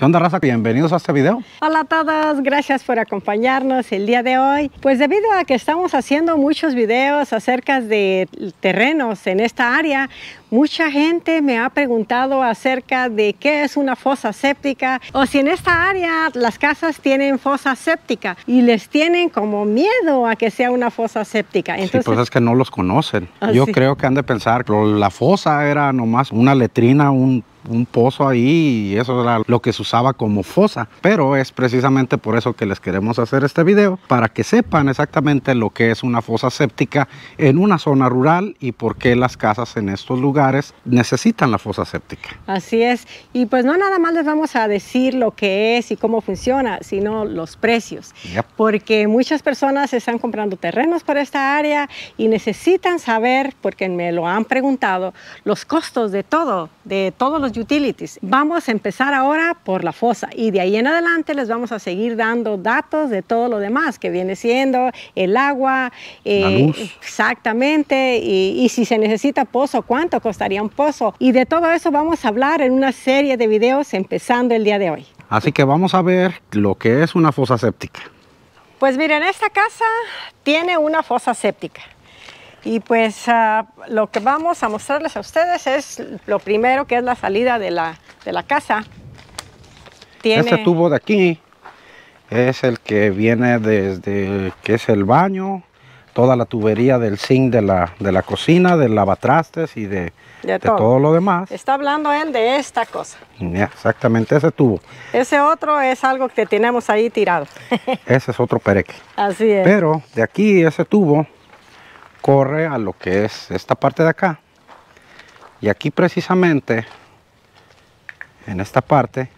¿Qué onda, raza? Bienvenidos a este video. Hola a todos, gracias por acompañarnos el día de hoy. Pues debido a que estamos haciendo muchos videos acerca de terrenos en esta área, mucha gente me ha preguntado acerca de qué es una fosa séptica o si en esta área las casas tienen fosa séptica y les tienen como miedo a que sea una fosa séptica. Entonces, sí, pues es que no los conocen. Ah, Yo creo que han de pensar, que la fosa era nomás una letrina, un un pozo ahí y eso era lo que se usaba como fosa. Pero es precisamente por eso que les queremos hacer este video, para que sepan exactamente lo que es una fosa séptica en una zona rural y por qué las casas en estos lugares necesitan la fosa séptica. Así es, y pues no nada más les vamos a decir lo que es y cómo funciona, sino los precios, porque muchas personas están comprando terrenos por esta área y necesitan saber, porque me lo han preguntado, los costos de todo, de todos los utilities. Vamos a empezar ahora por la fosa y de ahí en adelante les vamos a seguir dando datos de todo lo demás que viene siendo el agua, eh, exactamente, y, y si se necesita pozo, cuánto costaría un pozo. Y de todo eso vamos a hablar en una serie de videos empezando el día de hoy. Así que vamos a ver lo que es una fosa séptica. Pues miren, esta casa tiene una fosa séptica. Y pues ah, lo que vamos a mostrarles a ustedes es lo primero que es la salida de la, de la casa. Tiene... Este tubo de aquí es el que viene desde que es el baño, toda la tubería del zinc de la, de la cocina, del lavatrastes y de, de, todo. lo demás. Está hablando él de esta cosa. exactamente, ese tubo. Ese otro es algo que tenemos ahí tirado. ese es otro pereque. Así es. Pero de aquí, ese tubo, corre a lo que es esta parte de acá. Y aquí precisamente, en esta parte,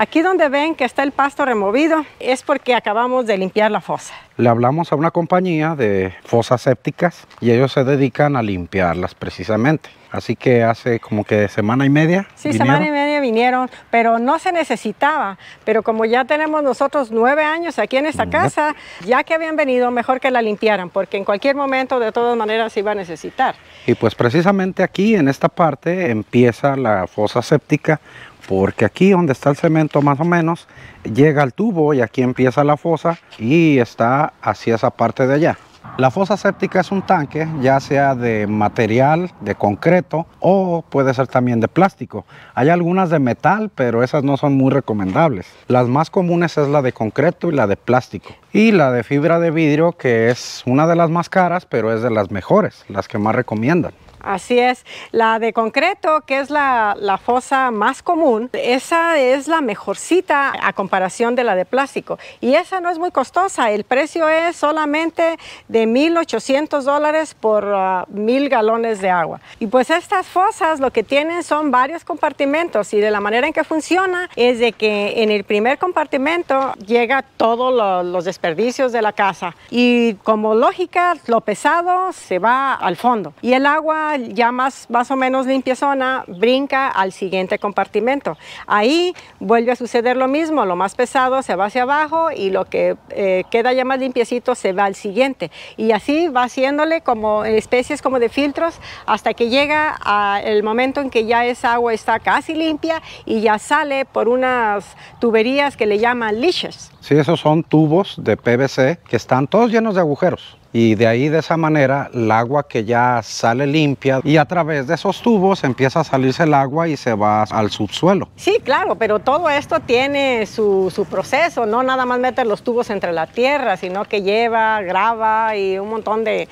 Aquí donde ven que está el pasto removido es porque acabamos de limpiar la fosa. Le hablamos a una compañía de fosas sépticas y ellos se dedican a limpiarlas precisamente. Así que hace como que semana y media. semana y media vinieron, pero no se necesitaba. Pero como ya tenemos nosotros nueve años aquí en esta casa, ya que habían venido, mejor que la limpiaran, porque en cualquier momento de todas maneras se iba a necesitar. Y pues precisamente aquí, en esta parte, empieza la fosa séptica, porque aquí donde está el cemento más o menos, llega el tubo y aquí empieza la fosa y está hacia esa parte de allá. La fosa séptica es un tanque, ya sea de material, de concreto o puede ser también de plástico. Hay algunas de metal, pero esas no son muy recomendables. Las más comunes es la de concreto y la de plástico. Y la de fibra de vidrio, que es una de las más caras, pero es de las mejores, las que más recomiendan. Así es, la de concreto, que es la, fosa más común, esa es la mejorcita a comparación de la de plástico. Y esa no es muy costosa, el precio es solamente de 1.800 dólares por 1,000 ah, mil galones de agua. Y pues estas fosas lo que tienen son varios compartimentos y de la manera en que funciona es de que en el primer compartimento llega todos los desperdicios de la casa y como lógica lo pesado se va al fondo y el agua ya más, más o menos limpia zona, brinca al siguiente compartimento. Ahí vuelve a suceder lo mismo, lo más pesado se va hacia abajo y lo que eh, queda ya más limpiecito se va al siguiente. Y así va haciéndole como especies como de filtros hasta que llega a el momento en que ya esa agua está casi limpia y ya sale por unas tuberías que le llaman leashes. Sí, esos son tubos de PVC que están todos llenos de agujeros y de ahí de esa manera el agua que ya sale limpia y a través de esos tubos empieza a salirse el agua y se va al subsuelo. Sí, claro, pero todo esto tiene su, proceso, no nada más meter los tubos entre la tierra, sino que lleva, grava y un montón de,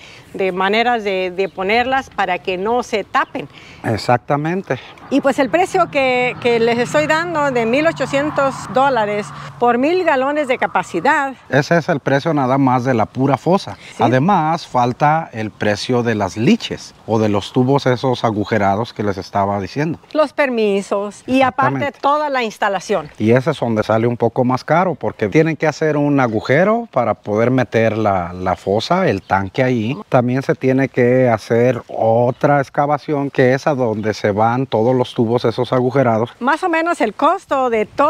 maneras de, ponerlas para que no se tapen. Exactamente. Y pues el precio que, que les estoy dando de 1.800 dólares por mil galones de capacidad. Ese es el precio nada más de la pura fosa. Además, falta el precio de las liches o de los tubos esos agujerados que les estaba diciendo. Los permisos y aparte toda la instalación. Y ese es donde sale un poco más caro porque tienen que hacer un agujero para poder meter la, la fosa, el tanque ahí. También se tiene que hacer otra excavación que es a donde se van todos los tubos esos agujerados. Más o menos el costo de todo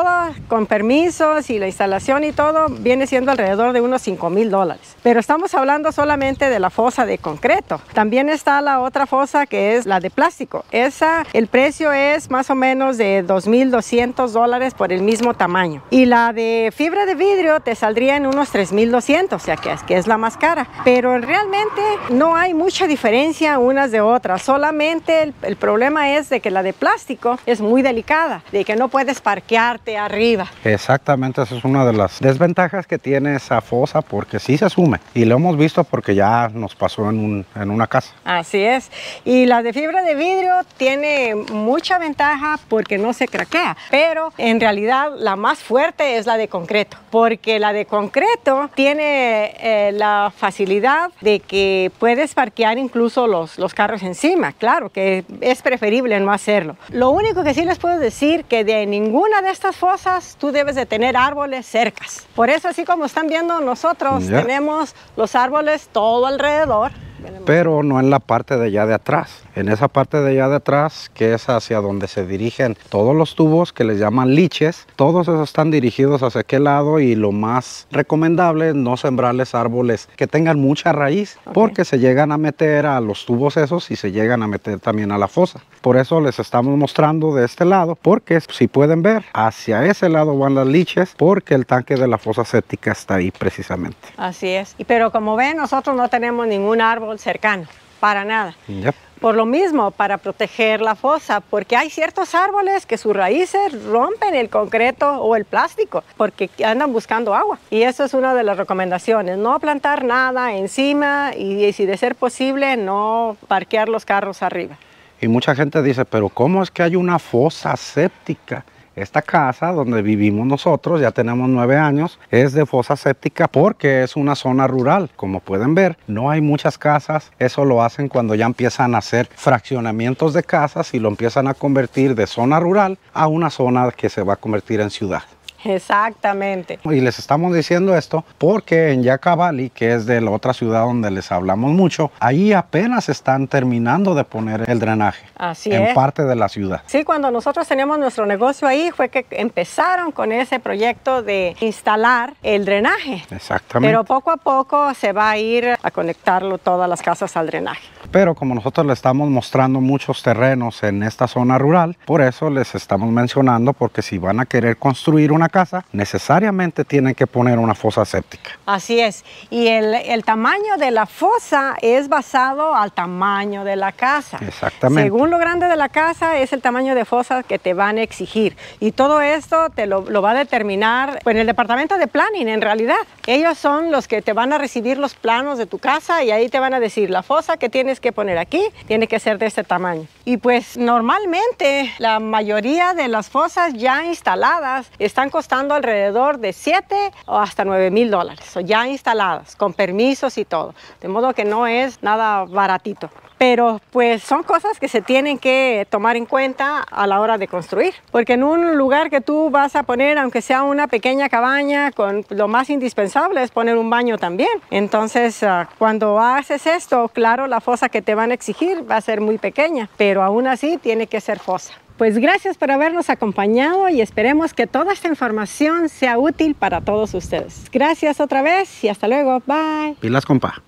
con permisos y la instalación y todo viene siendo alrededor de unos 5 mil dólares. Pero estamos hablando solamente de la fosa de concreto. También está la otra fosa que es la de plástico. Esa, el precio es más o menos de 2.200 dólares por el mismo tamaño. Y la de fibra de vidrio te saldría en unos 3.200, o sea que es, la más cara. Pero realmente no hay mucha diferencia unas de otras. Solamente el, el problema es de que la de plástico es muy delicada, de que no puedes parquearte arriba. Exactamente, esa es una de las desventajas que tiene esa fosa porque sí se asume y lo hemos visto porque ya nos pasó en, un, en una casa. Así es. Y la de fibra de vidrio tiene mucha ventaja porque no se craquea, pero en realidad la más fuerte es la de concreto porque la de concreto tiene eh, la facilidad de que puedes parquear incluso los, los carros encima. Claro que es preferible no hacerlo. Lo único que sí les puedo decir que de ninguna de estas fosas tú debes de tener árboles cerca por eso, así como están viendo nosotros, tenemos los árboles todo alrededor pero no en la parte de allá de atrás. En esa parte de allá de atrás, que es hacia donde se dirigen todos los tubos que les llaman liches, todos esos están dirigidos hacia aquel lado y lo más recomendable es no sembrarles árboles que tengan mucha raíz, porque se llegan a meter a los tubos esos y se llegan a meter también a la fosa. Por eso les estamos mostrando de este lado, porque si pueden ver, hacia ese lado van las liches, porque el tanque de la fosa séptica está ahí precisamente. Así es. pero como ven, nosotros no tenemos ningún árbol cercano, para nada. Por lo mismo, para proteger la fosa, porque hay ciertos árboles que sus raíces rompen el concreto o el plástico, porque andan buscando agua. Y eso es una de las recomendaciones, no plantar nada encima y, y si de ser posible, no parquear los carros arriba. Y mucha gente dice, pero ¿cómo es que hay una fosa séptica? Esta casa donde vivimos nosotros, ya tenemos nueve años, es de fosa séptica porque es una zona rural. Como pueden ver, no hay muchas casas. Eso lo hacen cuando ya empiezan a hacer fraccionamientos de casas y lo empiezan a convertir de zona rural a una zona que se va a convertir en ciudad. Exactamente. Y les estamos diciendo esto porque en Yacabali, que es de la otra ciudad donde les hablamos mucho, ahí apenas están terminando de poner el drenaje. Así en parte de la ciudad. Sí, cuando nosotros teníamos nuestro negocio ahí fue que empezaron con ese proyecto de instalar el drenaje. Exactamente. Pero poco a poco se va a ir a conectarlo todas las casas al drenaje pero como nosotros le estamos mostrando muchos terrenos en esta zona rural, por eso les estamos mencionando porque si van a querer construir una casa, necesariamente tienen que poner una fosa séptica. Así es, y el, tamaño de la fosa es basado al tamaño de la casa. Exactamente. Según lo grande de la casa es el tamaño de fosa que te van a exigir y todo esto te lo, va a determinar pues, en el departamento de planning en realidad. Ellos son los que te van a recibir los planos de tu casa y ahí te van a decir la fosa que tienes que poner aquí tiene que ser de este tamaño. Y pues normalmente la mayoría de las fosas ya instaladas están costando alrededor de 7 o hasta 9 mil dólares, o ya instaladas, con permisos y todo. De modo que no es nada baratito pero pues son cosas que se tienen que tomar en cuenta a la hora de construir, porque en un lugar que tú vas a poner, aunque sea una pequeña cabaña, con lo más indispensable es poner un baño también. Entonces, ah, cuando haces esto, claro, la fosa que te van a exigir va a ser muy pequeña, pero aún así tiene que ser fosa. Pues gracias por habernos acompañado y esperemos que toda esta información sea útil para todos ustedes. Gracias otra vez y hasta luego. Bye. Pilas, compa.